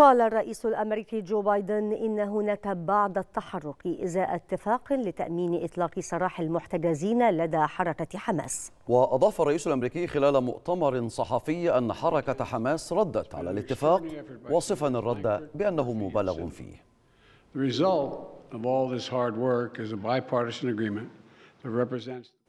قال الرئيس الامريكي جو بايدن ان هناك بعض التحرك ازاء اتفاق لتامين اطلاق سراح المحتجزين لدى حركه حماس. واضاف الرئيس الامريكي خلال مؤتمر صحفي ان حركه حماس ردت على الاتفاق واصفا الرد بانه مبالغ فيه. The result of all this hard work is a bipartisan agreement that represents